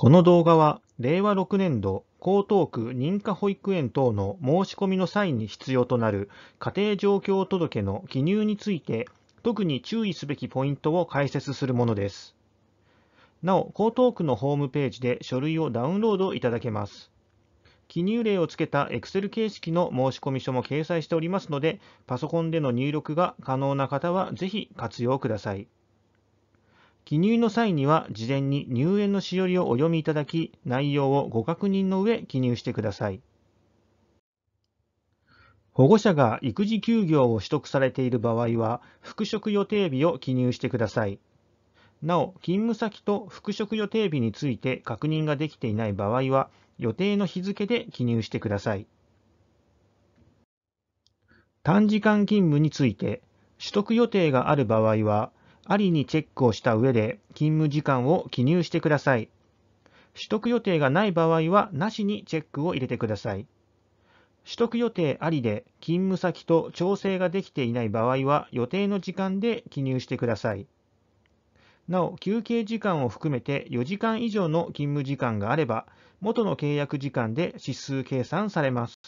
この動画は令和6年度江東区認可保育園等の申し込みの際に必要となる家庭状況届の記入について特に注意すべきポイントを解説するものです。なお、江東区のホームページで書類をダウンロードいただけます。記入例をつけた Excel 形式の申込書も掲載しておりますので、パソコンでの入力が可能な方はぜひ活用ください。記入の際には事前に入園のしおりをお読みいただき、内容をご確認の上記入してください。保護者が育児休業を取得されている場合は、復職予定日を記入してください。なお、勤務先と復職予定日について確認ができていない場合は、予定の日付で記入してください。短時間勤務について、取得予定がある場合は、ありにチェックをした上で勤務時間を記入してください。取得予定がない場合はなしにチェックを入れてください。取得予定ありで勤務先と調整ができていない場合は予定の時間で記入してください。なお、休憩時間を含めて4時間以上の勤務時間があれば、元の契約時間で指数計算されます。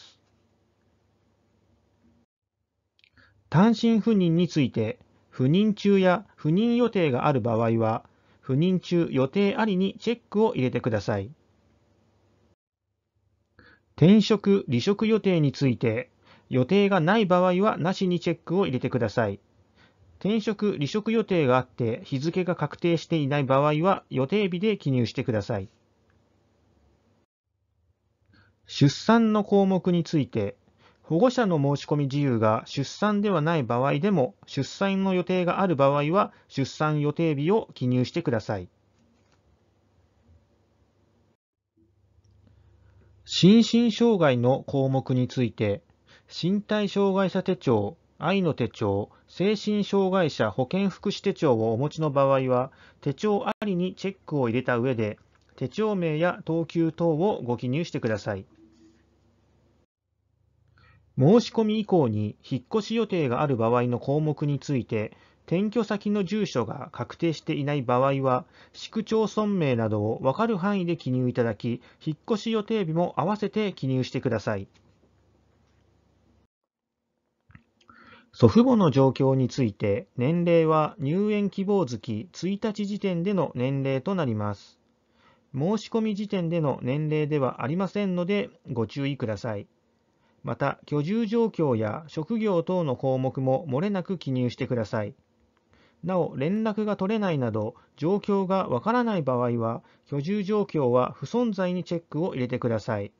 単身赴任について、赴任中や不妊予定がある場合は、不妊中予定ありにチェックを入れてください。転職・離職予定について、予定がない場合はなしにチェックを入れてください。転職・離職予定があって日付が確定していない場合は予定日で記入してください。出産の項目について、保護者の申し込み自由が出産ではない場合でも、出産の予定がある場合は、出産予定日を記入してください。心身障害の項目について、身体障害者手帳、愛の手帳、精神障害者保健福祉手帳をお持ちの場合は、手帳ありにチェックを入れた上で、手帳名や等級等をご記入してください。申し込み以降に引っ越し予定がある場合の項目について、転居先の住所が確定していない場合は、市区町村名などを分かる範囲で記入いただき、引っ越し予定日も合わせて記入してください。祖父母の状況について、年齢は入園希望月1日時点での年齢となります。申し込み時点での年齢ではありませんので、ご注意ください。また、居住状況や職業等の項目も漏れなく記入してください。なお、連絡が取れないなど、状況がわからない場合は、居住状況は不存在にチェックを入れてください。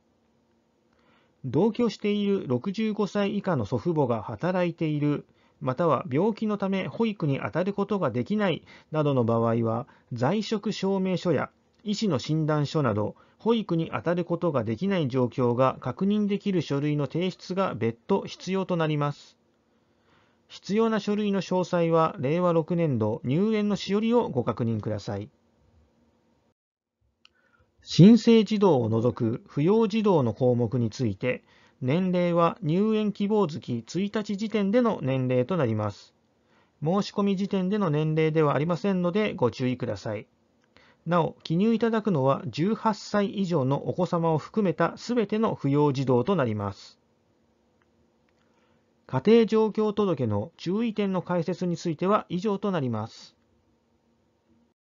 同居している65歳以下の祖父母が働いている、または病気のため保育に当たることができないなどの場合は、在職証明書や医師の診断書など、保育に当たることができない状況が確認できる書類の提出が別途必要となります。必要な書類の詳細は令和6年度入園のしおりをご確認ください。申請児童を除く扶養児童の項目について、年齢は入園希望月1日時点での年齢となります。申し込み時点での年齢ではありませんのでご注意ください。なお、記入いただくのは18歳以上のお子様を含めたすべての扶養児童となります。家庭状況届の注意点の解説については以上となります。